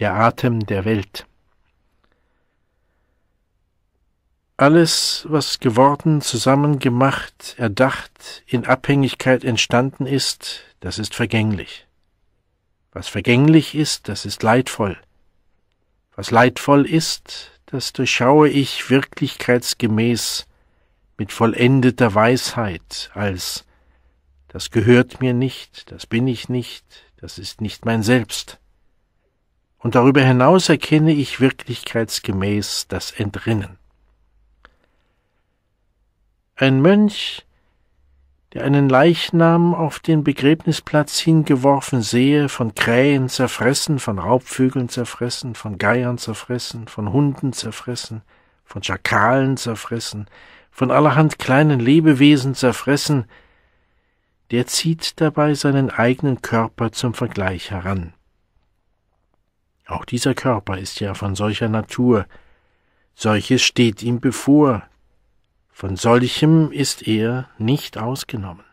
der Atem der Welt. Alles, was geworden, zusammengemacht, erdacht, in Abhängigkeit entstanden ist, das ist vergänglich. Was vergänglich ist, das ist leidvoll. Was leidvoll ist, das durchschaue ich wirklichkeitsgemäß mit vollendeter Weisheit als das gehört mir nicht, das bin ich nicht, das ist nicht mein Selbst und darüber hinaus erkenne ich wirklichkeitsgemäß das Entrinnen. Ein Mönch, der einen Leichnam auf den Begräbnisplatz hingeworfen sehe, von Krähen zerfressen, von Raubvögeln zerfressen, von Geiern zerfressen, von Hunden zerfressen, von Schakalen zerfressen, von allerhand kleinen Lebewesen zerfressen, der zieht dabei seinen eigenen Körper zum Vergleich heran. Auch dieser Körper ist ja von solcher Natur, solches steht ihm bevor, von solchem ist er nicht ausgenommen.